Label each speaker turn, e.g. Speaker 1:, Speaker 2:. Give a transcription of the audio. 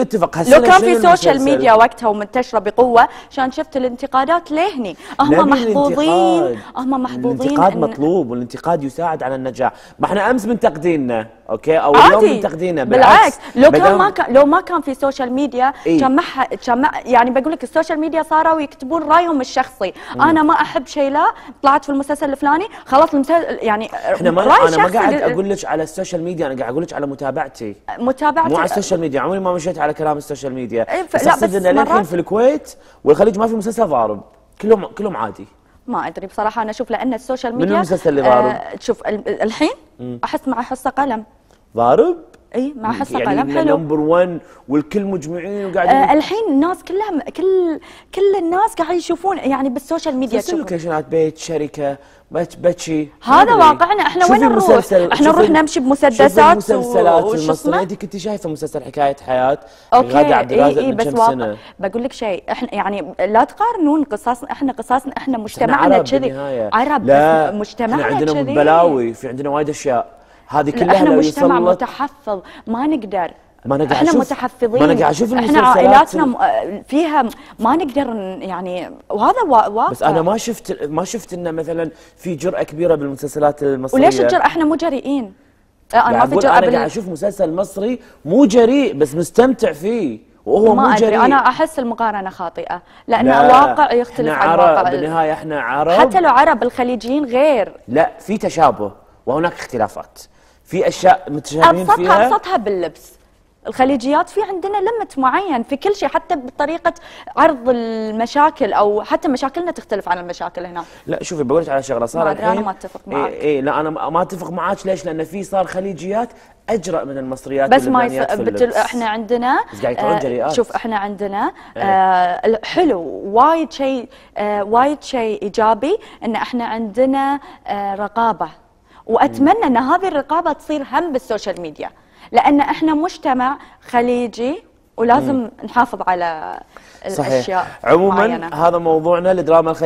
Speaker 1: الاتفاق لو كان في سوشيال ميديا وقتها
Speaker 2: ومنتشره بقوه عشان شفت الانتقادات لهني
Speaker 1: هم محظوظين
Speaker 2: هم محظوظين الانتقاد
Speaker 1: مطلوب والانتقاد يساعد على النجاح ما احنا امس من اوكي او اليوم من بالعكس, بالعكس. لو كان ما
Speaker 2: كان لو ما كان في سوشيال ميديا إيه؟ كان ما يعني بقول لك السوشيال ميديا صاروا يكتبون رايهم الشخصي مم. انا ما احب شيء لا طلعت في المسلسل الفلاني خلاص المسلسل يعني احنا ما انا ما قاعد اقول
Speaker 1: لك على السوشيال ميديا انا قاعد اقول لك على متابعتي
Speaker 2: متابعتي مو على السوشيال
Speaker 1: ميديا عمري ما مشيت على على كلام السوشيال ميديا إيه، بس بس ان الحين في الكويت والخليج ما في مسلسل ضارب كلهم كلهم عادي
Speaker 2: ما ادري بصراحه انا اشوف لان السوشيال ميديا من المسلسل اللي ضارب؟ آه تشوف الحين احس مع حصه قلم ضارب اي مع حصه يعني قلم حلو نمبر
Speaker 1: 1 والكل مجمعين وقاعدين آه الحين
Speaker 2: الناس كلها كل كل الناس قاعد يشوفون يعني بالسوشيال
Speaker 1: ميديا لوكيشنات بيت شركه بتشي هذا واقعنا احنا وين نروح؟ احنا نروح نمشي بمسدسات مسلسلات و... المصريه انت كنت شايفه مسلسل حكايه حياه اوكي غادة عبد الرازق إيه إيه بس واقع
Speaker 2: بقول لك شيء احنا يعني لا تقارنون قصصنا احنا قصصنا احنا مجتمعنا كذي عرب, عرب لا مجتمعنا كذي عندنا بلاوي
Speaker 1: في عندنا وايد اشياء هذه كلها احنا مجتمع
Speaker 2: متحفظ ما نقدر
Speaker 1: ما نقدر احنا متحفظين ما نقدر اشوف احنا عائلاتنا
Speaker 2: آه، فيها ما نقدر يعني وهذا واقع بس انا
Speaker 1: ما شفت ما شفت انه مثلا في جرأه كبيره بالمسلسلات المصريه وليش الجرأه
Speaker 2: احنا مو جريئين آه، انا ما في جرأه انا قاعد اشوف
Speaker 1: مسلسل مصري مو جريء بس مستمتع فيه وهو ما مو جريء. انا
Speaker 2: احس المقارنه خاطئه لان لا واقع يختلف عن واقع بالنهايه
Speaker 1: احنا عرب حتى لو
Speaker 2: عرب الخليجيين غير
Speaker 1: لا في تشابه وهناك اختلافات في اشياء متشابهين فيها ابسطها
Speaker 2: باللبس الخليجيات في عندنا لمت معين في كل شيء حتى بطريقه عرض المشاكل او حتى مشاكلنا تختلف عن المشاكل هنا
Speaker 1: لا شوفي بقول لك على شغله صار انا ما اتفق إيه، معك اي إيه لا انا ما اتفق معك ليش؟ لان في صار خليجيات اجرأ من المصريات بس ما يص... بتل... احنا
Speaker 2: عندنا آه شوف احنا عندنا إيه. آه حلو وايد شيء آه وايد شيء ايجابي ان احنا عندنا آه رقابه واتمنى ان هذه الرقابه تصير هم بالسوشيال ميديا لان احنا مجتمع خليجي ولازم مم. نحافظ على الاشياء صحيح. عموما معينة.
Speaker 1: هذا موضوعنا لدراما الخليج